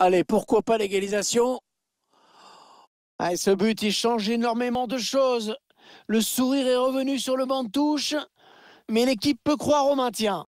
Allez, pourquoi pas l'égalisation ah, Ce but, il change énormément de choses. Le sourire est revenu sur le banc de touche, mais l'équipe peut croire au maintien.